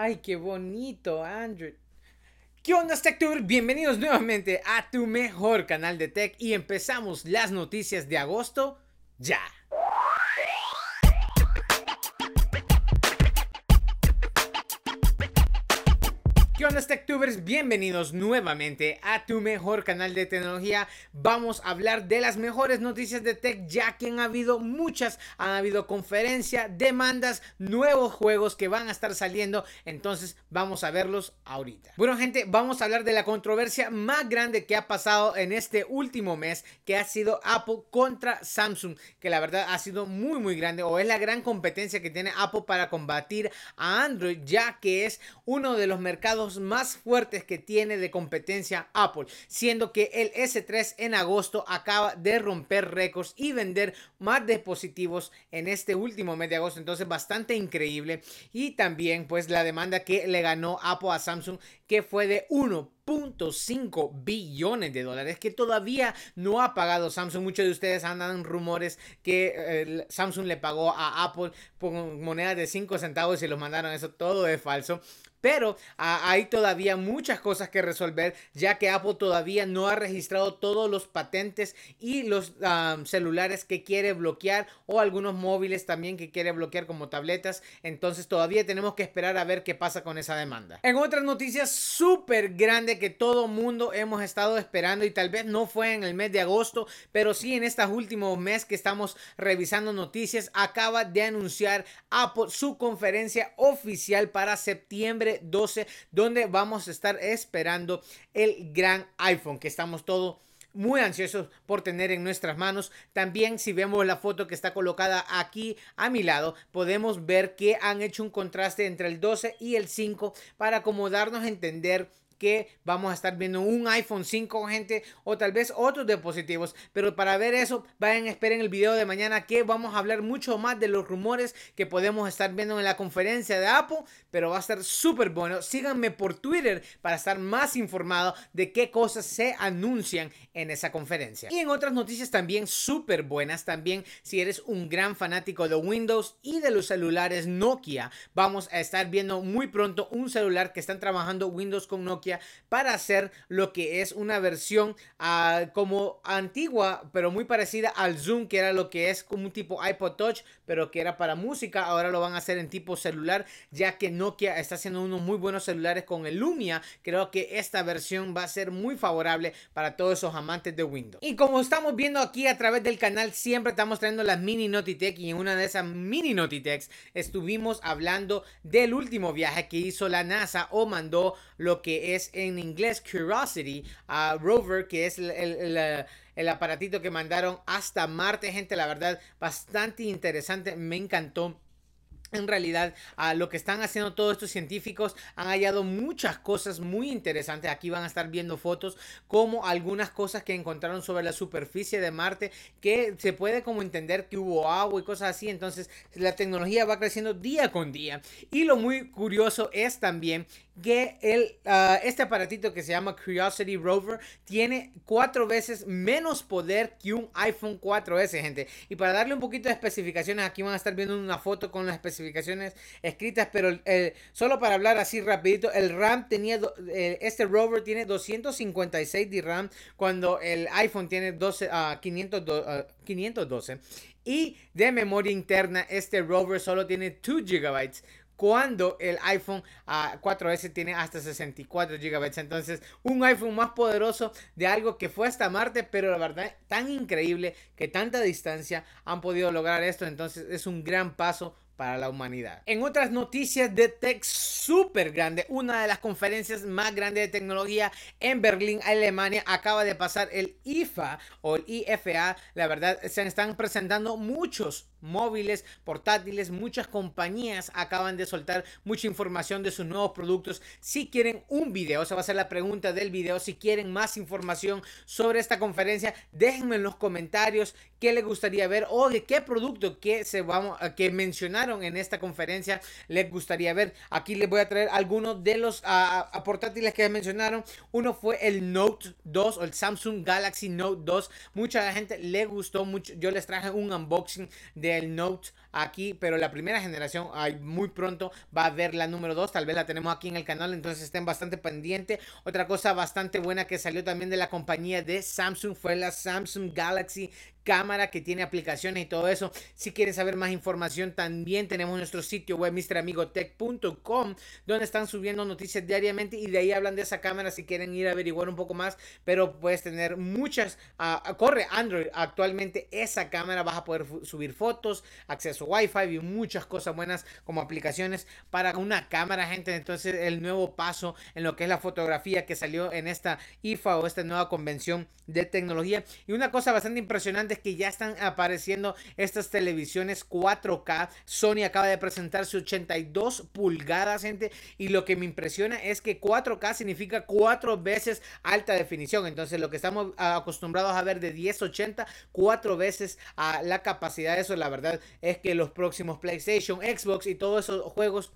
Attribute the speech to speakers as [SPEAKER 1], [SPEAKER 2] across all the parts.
[SPEAKER 1] Ay, qué bonito, Android! ¿Qué onda, TechTuber? Bienvenidos nuevamente a tu mejor canal de tech y empezamos las noticias de agosto ya. ¡Hola TechTubers? Bienvenidos nuevamente a tu mejor canal de tecnología. Vamos a hablar de las mejores noticias de tech, ya que han habido muchas, han habido conferencias, demandas, nuevos juegos que van a estar saliendo. Entonces, vamos a verlos ahorita. Bueno, gente, vamos a hablar de la controversia más grande que ha pasado en este último mes, que ha sido Apple contra Samsung, que la verdad ha sido muy, muy grande, o es la gran competencia que tiene Apple para combatir a Android, ya que es uno de los mercados más más fuertes que tiene de competencia Apple, siendo que el S3 en agosto acaba de romper récords y vender más dispositivos en este último mes de agosto, entonces bastante increíble. Y también pues la demanda que le ganó Apple a Samsung, que fue de 1.5 billones de dólares que todavía no ha pagado Samsung. Muchos de ustedes andan rumores que eh, Samsung le pagó a Apple con monedas de 5 centavos y los mandaron. Eso todo es falso pero hay todavía muchas cosas que resolver, ya que Apple todavía no ha registrado todos los patentes y los celulares que quiere bloquear o algunos móviles también que quiere bloquear como tabletas. Entonces todavía tenemos que esperar a ver qué pasa con esa demanda. En otras noticias súper grande que todo mundo hemos estado esperando y tal vez no fue en el mes de agosto, pero sí en estos últimos mes que estamos revisando noticias, acaba de anunciar Apple su conferencia oficial para septiembre 12, donde vamos a estar esperando el gran iPhone, que estamos todos muy ansiosos por tener en nuestras manos. También si vemos la foto que está colocada aquí a mi lado, podemos ver que han hecho un contraste entre el 12 y el 5 para acomodarnos a entender que vamos a estar viendo un iPhone 5, gente, o tal vez otros dispositivos. Pero para ver eso, vayan, esperen el video de mañana que vamos a hablar mucho más de los rumores que podemos estar viendo en la conferencia de Apple, pero va a estar súper bueno. Síganme por Twitter para estar más informado de qué cosas se anuncian en esa conferencia. Y en otras noticias también súper buenas, también si eres un gran fanático de Windows y de los celulares Nokia, vamos a estar viendo muy pronto un celular que están trabajando Windows con Nokia para hacer lo que es una versión ah, como antigua, pero muy parecida al Zoom, que era lo que es como un tipo iPod Touch, pero que era para música. Ahora lo van a hacer en tipo celular, ya que Nokia está haciendo unos muy buenos celulares con el Lumia. Creo que esta versión va a ser muy favorable para todos esos amantes de Windows. Y como estamos viendo aquí a través del canal, siempre estamos trayendo las mini Notitech y en una de esas mini Tech estuvimos hablando del último viaje que hizo la NASA o mandó lo que es en inglés Curiosity Rover, que es eh, el, aparatito que mandaron hasta Marte, gente, la verdad, bastante interesante, me encantó. En realidad, a lo que están haciendo todos estos científicos han hallado muchas cosas muy interesantes. Aquí van a estar viendo fotos como algunas cosas que encontraron sobre la superficie de Marte que se puede como entender que hubo agua y cosas así. Entonces, la tecnología va creciendo día con día. Y lo muy curioso es también que el, ah, este aparatito que se llama Curiosity Rover tiene cuatro veces menos poder que un iPhone 4S, gente. Y para darle un poquito de especificaciones, aquí van a estar viendo una foto con las especificaciones escritas, pero eh, solo para hablar así rapidito, el RAM tenía, eh, este Rover tiene 256 de RAM cuando el iPhone tiene 12, 512. Ah, ah, y de memoria interna, este Rover solo tiene 2 GB cuando el iPhone 4S ah, tiene hasta 64 GB. Entonces, un iPhone más poderoso de algo que fue hasta Marte, pero la verdad, tan increíble que tanta distancia han podido lograr esto. Entonces, es un gran paso para la humanidad. En otras noticias de tech súper grande, una de las conferencias más grandes de tecnología en Berlín, Alemania, acaba de pasar el IFA o el IFA. La verdad, se están presentando muchos móviles, portátiles, muchas compañías acaban de soltar mucha información de sus nuevos productos. Si quieren un video, esa va a ser la pregunta del video, si quieren más información sobre esta conferencia, déjenme en los comentarios qué les gustaría ver o de qué producto que se vamos a que mencionar en esta conferencia les gustaría ver. Aquí les voy a traer algunos de los ah, ah, ah, portátiles que mencionaron. Uno fue el Note 2 o el Samsung Galaxy Note 2. Mucha gente le gustó mucho. Yo les traje un unboxing del Note aquí, pero la primera generación muy pronto va a ver la número 2, tal vez la tenemos aquí en el canal, entonces estén bastante pendiente, Otra cosa bastante buena que salió también de la compañía de Samsung fue la Samsung Galaxy cámara que tiene aplicaciones y todo eso. Si quieren saber más información, también tenemos nuestro sitio web mramigotech.com donde están subiendo noticias diariamente y de ahí hablan de esa cámara si quieren ir a averiguar un poco más, pero puedes tener muchas ah, corre Android actualmente esa cámara vas a poder subir fotos, acceso su wifi y muchas cosas buenas como aplicaciones para una cámara, gente. Entonces el nuevo paso en lo que es la fotografía que salió en esta IFA o esta nueva convención de tecnología. Y una cosa bastante impresionante es que ya están apareciendo estas televisiones 4K. Sony acaba de presentarse 82 pulgadas, gente. Y lo que me impresiona es que 4K significa cuatro veces alta definición. Entonces lo que estamos acostumbrados a ver de 1080, cuatro veces a la capacidad eso, la verdad es que los próximos PlayStation, Xbox y todos esos juegos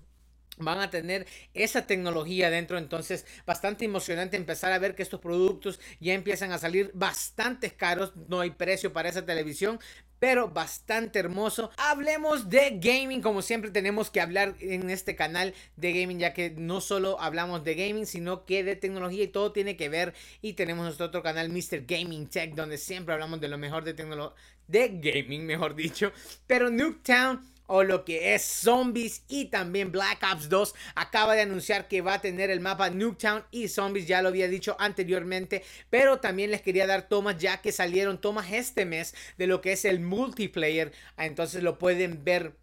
[SPEAKER 1] van a tener esa tecnología dentro, entonces bastante emocionante empezar a ver que estos productos ya empiezan a salir bastante caros, no hay precio para esa televisión, pero bastante hermoso. Hablemos de gaming, como siempre tenemos que hablar en este canal de gaming, ya que no solo hablamos de gaming, sino que de tecnología y todo tiene que ver. Y tenemos nuestro otro canal, Mr. Gaming Tech, donde siempre hablamos de lo mejor de tecnología, de gaming, mejor dicho. Pero Nuketown o lo que es Zombies y también Black Ops 2 acaba de anunciar que va a tener el mapa Nuketown y Zombies, ya lo había dicho anteriormente, pero también les quería dar tomas ya que salieron tomas este mes de lo que es el multiplayer, entonces lo pueden ver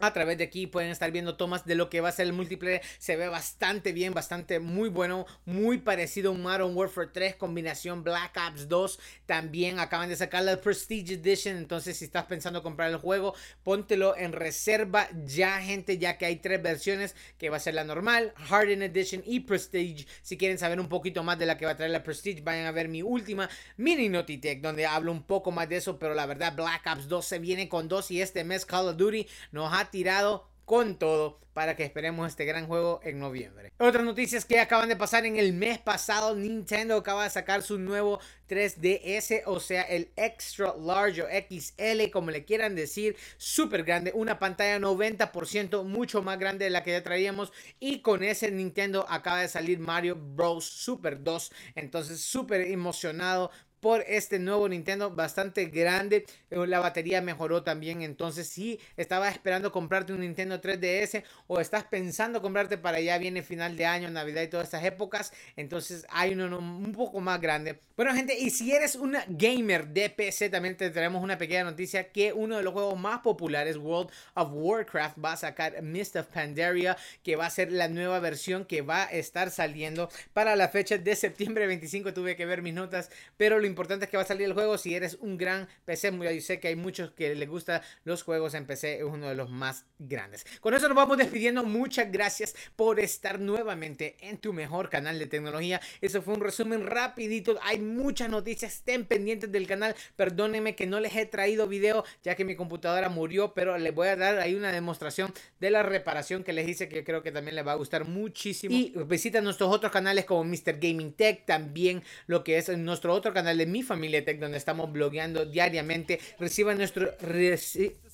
[SPEAKER 1] a través de aquí pueden estar viendo tomas de lo que va a ser el múltiple. Se ve bastante bien, bastante muy bueno. Muy parecido a un Modern Warfare 3, combinación Black Ops 2. También acaban de sacar la Prestige Edition. Entonces, si estás pensando comprar el juego, póntelo en reserva ya, gente, ya que hay tres versiones, que va a ser la normal, Hardened Edition y Prestige. Si quieren saber un poquito más de la que va a traer la Prestige, vayan a ver mi última mini Notitech, donde hablo un poco más de eso. Pero la verdad, Black Ops 2 se viene con dos y este mes Call of Duty No ha tirado con todo para que esperemos este gran juego en noviembre. Otras noticias que acaban de pasar en el mes pasado, Nintendo acaba de sacar su nuevo 3DS, o sea, el Extra Large o XL, como le quieran decir, súper grande, una pantalla 90% mucho más grande de la que ya traíamos y con ese Nintendo acaba de salir Mario Bros. Super 2, entonces súper emocionado por este nuevo Nintendo bastante grande. Eh, la batería mejoró también. Entonces, si estabas esperando comprarte un Nintendo 3DS o estás pensando comprarte para ya viene final de año, Navidad y todas estas épocas, entonces hay uno un poco más grande. Bueno, gente, y si eres un gamer de PC, también te traemos una pequeña noticia que uno de los juegos más populares, World of Warcraft, va a sacar Mist of Pandaria, que va a ser la nueva versión que va a estar saliendo para la fecha de septiembre 25. Tuve que ver mis notas, pero lo importante es que va a salir el juego si eres un gran PC. Yo sé que hay muchos que les gustan los juegos en PC, es uno de los más grandes. Con eso nos vamos despidiendo. Muchas gracias por estar nuevamente en tu mejor canal de tecnología. Eso fue un resumen rapidito. Hay muchas noticias, estén pendientes del canal. Perdónenme que no les he traído video ya que mi computadora murió, pero les voy a dar ahí una demostración de la reparación que les hice que creo que también les va a gustar muchísimo. Y visita nuestros otros canales como Mr. Gaming Tech, también lo que es nuestro otro canal de mi familia Tech, donde estamos blogueando diariamente. reciba nuestro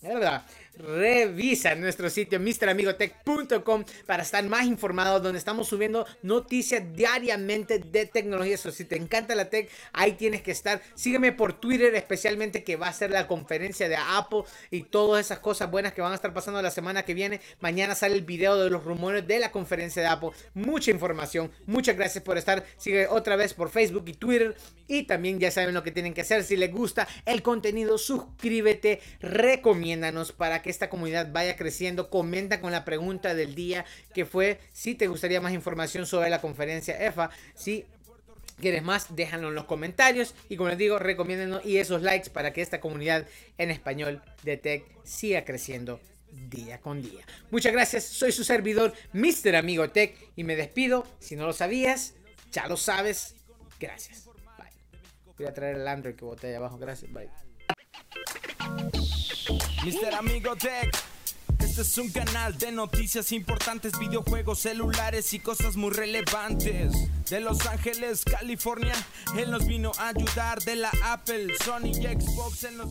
[SPEAKER 1] ¿verdad? Revisa nuestro sitio MrAmigoTech.com para estar más informado, donde estamos subiendo noticias diariamente de tecnología. si te encanta la tech, ahí tienes que estar. Sígueme por Twitter, especialmente que va a ser la conferencia de Apple y todas esas cosas buenas que van a estar pasando la semana que viene. Mañana sale el video de los rumores de la conferencia de Apple. Mucha información. Muchas gracias por estar. Sigue otra vez por Facebook y Twitter. Y también ya saben lo que tienen que hacer. Si les gusta el contenido, suscríbete, recomiendo recomiéndanos para que esta comunidad vaya creciendo. Comenta con la pregunta del día que fue si te gustaría más información sobre la conferencia EFA. Si quieres más, déjalo en los comentarios. Y como les digo, recomiéndanos y esos likes para que esta comunidad en español de tech siga creciendo día con día. Muchas gracias, soy su servidor, Mr. Amigo Tech, y me despido. Si no lo sabías, ya lo sabes. Gracias. Bye. Voy a traer el Android que boté ahí abajo. Gracias. Bye. Mister Amigo Tech. Este es un canal de noticias importantes, videojuegos, celulares y cosas muy relevantes. De Los Ángeles, California, él nos vino a ayudar de la Apple, Sony y Xbox en los